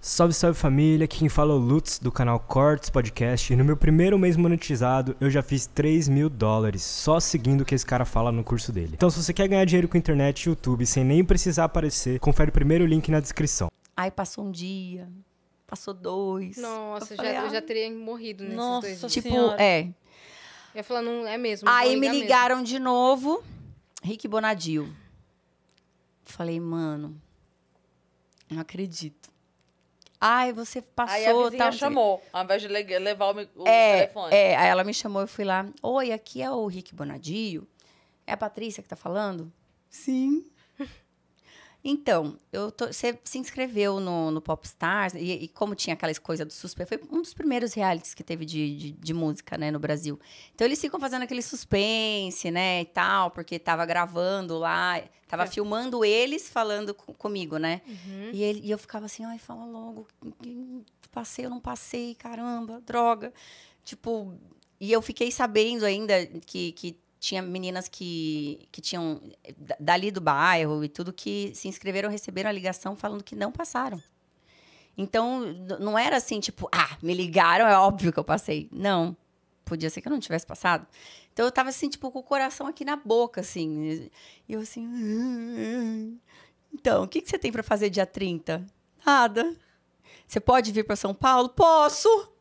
Salve, salve família, aqui quem fala é o Lutz do canal Cortes Podcast e no meu primeiro mês monetizado eu já fiz 3 mil dólares só seguindo o que esse cara fala no curso dele. Então se você quer ganhar dinheiro com internet e YouTube sem nem precisar aparecer, confere o primeiro link na descrição. Ai, passou um dia, passou dois. Nossa, eu, falei, já, ah, eu já teria morrido nesses nossa dois dias. Tipo, senhora. é. Eu ia falar, não é mesmo. Aí me ligaram mesmo. de novo, Rick Bonadil. Falei, mano, não acredito. Ai, você passou. Aí a tal, chamou, ao invés de levar o, o é, telefone. É, aí ela me chamou, eu fui lá. Oi, aqui é o Rick Bonadio. É a Patrícia que tá falando? Sim. Então, eu tô, você se inscreveu no, no Popstars, e, e como tinha aquelas coisas do suspense, foi um dos primeiros realities que teve de, de, de, música, né, no Brasil. Então, eles ficam fazendo aquele suspense, né, e tal, porque tava gravando lá, tava é. filmando eles falando com, comigo, né? Uhum. E, ele, e eu ficava assim, ai, fala logo, passei ou não passei, caramba, droga. Tipo, e eu fiquei sabendo ainda que, que tinha meninas que, que tinham eh, dali do bairro e tudo que se inscreveram, receberam a ligação falando que não passaram. Então, não era assim, tipo, ah, me ligaram, é óbvio que eu passei. Não. Podia ser que eu não tivesse passado. Então, eu tava assim, tipo, com o coração aqui na boca, assim. E eu assim. Ah, então, o que, que você tem para fazer dia 30? Nada. Você pode vir para São Paulo? Posso!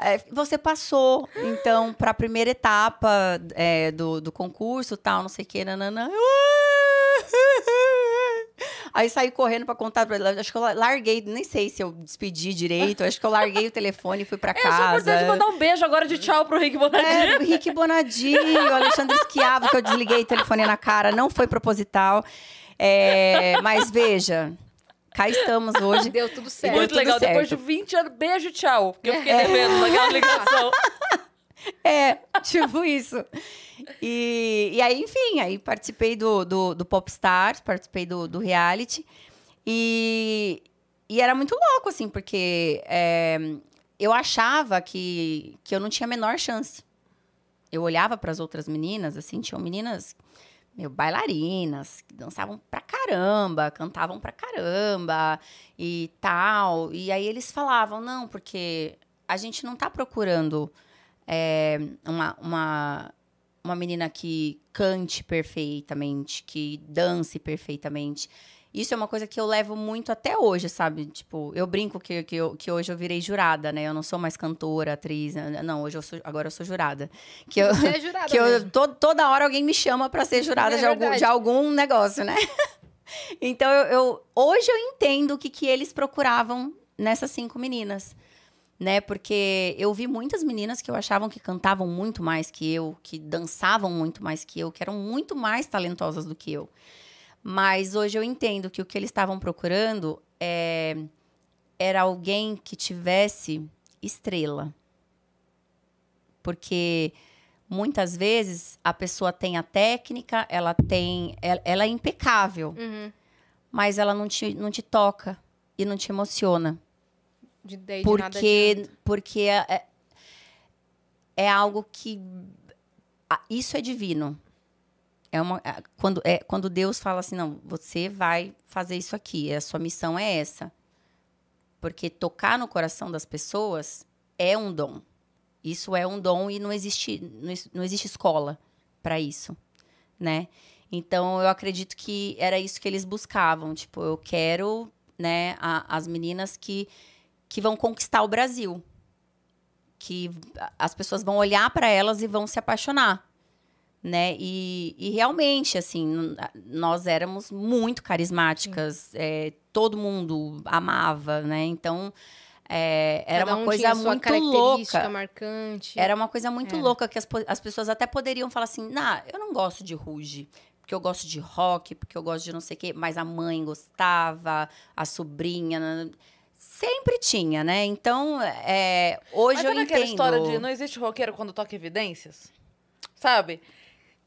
É, você passou, então, para a primeira etapa é, do, do concurso, tal, não sei o que, nananã. Aí saí correndo para contar para ele. Acho que eu larguei, nem sei se eu despedi direito. Acho que eu larguei o telefone e fui para casa. É, eu só mandar um beijo agora de tchau pro Rick Bonadinho. É, Rick Bonadinho, Alexandre Esquiavo, que eu desliguei o telefone na cara. Não foi proposital. É, mas veja, cá estamos hoje. Deu tudo certo. Deu Muito tudo legal. Certo. Depois de 20 anos, beijo, tchau. Porque eu fiquei é. devendo, legal ligação. É, tipo isso. E, e aí, enfim, aí participei do, do, do Popstars, participei do, do reality. E, e era muito louco, assim, porque é, eu achava que, que eu não tinha a menor chance. Eu olhava para as outras meninas, assim, tinham meninas meu, bailarinas, que dançavam pra caramba, cantavam pra caramba e tal. E aí eles falavam, não, porque a gente não tá procurando é, uma, uma, uma menina que cante perfeitamente, que dance perfeitamente. Isso é uma coisa que eu levo muito até hoje, sabe? Tipo, eu brinco que, que, eu, que hoje eu virei jurada, né? Eu não sou mais cantora, atriz, né? não, hoje eu sou, agora eu sou jurada. Que eu, Você é jurada que mesmo. eu to, toda hora alguém me chama para ser é jurada é de, algum, de algum negócio, né? então eu, eu, hoje eu entendo o que, que eles procuravam nessas cinco meninas né? Porque eu vi muitas meninas que eu achavam que cantavam muito mais que eu, que dançavam muito mais que eu, que eram muito mais talentosas do que eu. Mas hoje eu entendo que o que eles estavam procurando é, era alguém que tivesse estrela. Porque muitas vezes a pessoa tem a técnica, ela tem. Ela, é, ela é impecável. Uhum. Mas ela não te, não te toca e não te emociona. De daí, porque, porque é, é, é, algo que. Isso é divino. É uma, quando, é, quando Deus fala assim, não, você vai fazer isso aqui, é, a sua missão é essa. Porque tocar no coração das pessoas é um dom. Isso é um dom e não existe, não existe escola para isso, né? Então, eu acredito que era isso que eles buscavam. Tipo, eu quero, né, a, as meninas que, que vão conquistar o Brasil. Que as pessoas vão olhar para elas e vão se apaixonar né? E, e realmente, assim, nós éramos muito carismáticas, é, todo mundo amava, né? Então, é, era, um uma louca, era uma coisa muito louca. marcante. Era uma coisa muito é. louca que as, as pessoas até poderiam falar assim: nah, eu não gosto de ruge. Porque eu gosto de rock, porque eu gosto de não sei o quê, mas a mãe gostava, a sobrinha. Sempre tinha, né? Então, é, hoje mas eu entendo. Mas aquela história de não existe roqueiro quando toca evidências? Sabe?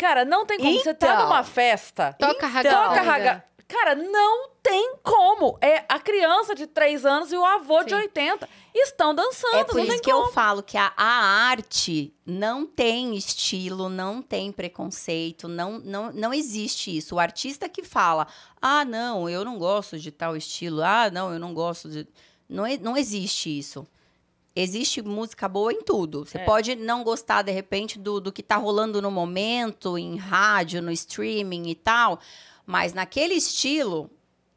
Cara, não tem como. Então, você tá numa então. festa. Toca então, Toca raga. Cara, não tem como. É a criança de 3 anos e o avô Sim. de 80 estão dançando. É por não isso que como. eu falo que a, a, arte não tem estilo, não tem preconceito, não, não, não existe isso. O artista que fala, ah, não, eu não gosto de tal estilo, ah, não, eu não gosto de. Não, é, não existe isso existe música boa em tudo. Você é. pode não gostar, de repente, do, do que está rolando no momento, em rádio, no streaming e tal, mas naquele estilo.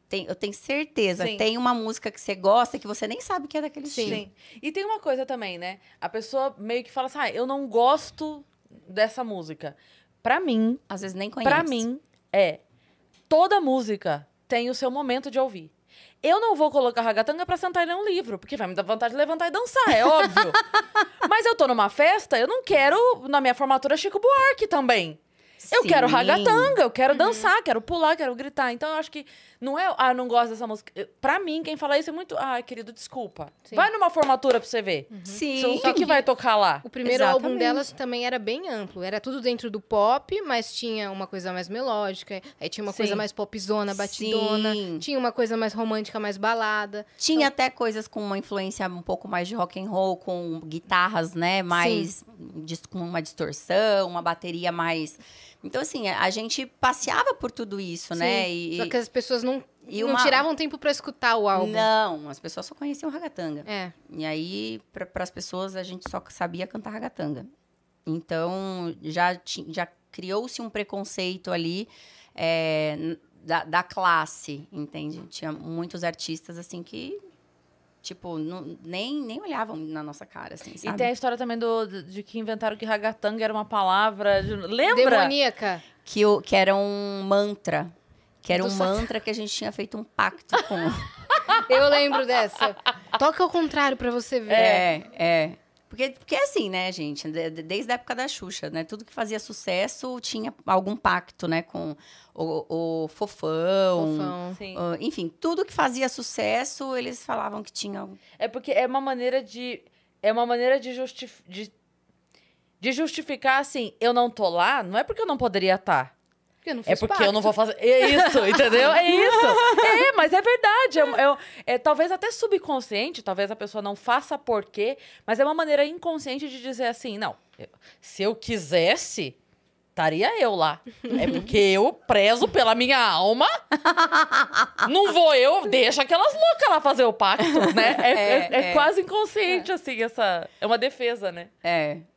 Tem, eu tenho certeza, Sim. tem uma música que você gosta que você nem sabe que é daquele Sim. estilo. Sim. E tem uma coisa também, né? A pessoa meio que fala assim: ah, eu não gosto dessa música. Pra mim. Às vezes nem conhece. Pra mim, é. Toda música tem o seu momento de ouvir. Eu não vou colocar a ragatanga pra sentar e ler um livro, porque vai me dar vontade de levantar e dançar, é óbvio. Mas eu tô numa festa, eu não quero, na minha formatura, Chico Buarque também. Eu Sim. quero ragatanga, eu quero uhum. dançar, quero pular, quero gritar. Então eu acho que não é, ah, não gosto dessa música. Pra mim, quem fala isso é muito, ah, querido, desculpa. Sim. Vai numa formatura pra você ver. Uhum. Sim. O que, que vai tocar lá? O primeiro álbum delas também era bem amplo. Era tudo dentro do pop, mas tinha uma coisa mais melódica. Aí tinha uma Sim. coisa mais popzona, batidona. Sim. Tinha uma coisa mais romântica, mais balada. Tinha então até coisas com uma influência um pouco mais de rock and roll, com guitarras, né, mais com uma distorção, uma bateria mais então, assim, a gente passeava por tudo isso, Sim, né? E, só que as pessoas não, e não uma... tiravam tempo para escutar o álbum. Não, as pessoas só conheciam ragatanga. É. E aí, para as pessoas, a gente só sabia cantar ragatanga. Então, já, já criou-se um preconceito ali é, da, da classe, entende? Tinha muitos artistas, assim, que Tipo, não, nem, nem olhavam na nossa cara, assim, sabe? E tem a história também do, de que inventaram que ragatanga era uma palavra... De... Lembra? Demoníaca. Que, o, que era um mantra. Que era do um mantra que a gente tinha feito um pacto com... Eu lembro dessa. Toca ao contrário para você ver. É, é. Porque, porque é assim, né, gente? Desde a época da Xuxa, né? Tudo que fazia sucesso tinha algum pacto, né? Com o, o Fofão. Fofão sim. enfim, tudo que fazia sucesso, eles falavam que tinha. É porque é uma maneira de. É uma maneira de, justif de, de justificar, assim, eu não tô lá, não é porque eu não poderia estar. Tá. Porque é porque pacto. eu não vou fazer. É isso, entendeu? É isso. É, mas é verdade. É, é, é, talvez até subconsciente, talvez a pessoa não faça porquê, mas é uma maneira inconsciente de dizer assim: não, eu, se eu quisesse, estaria eu lá. É porque eu prezo pela minha alma. não vou eu, deixa aquelas loucas lá fazer o pacto, né? É, é, é, é, é quase inconsciente, é. assim, essa. É uma defesa, né? É,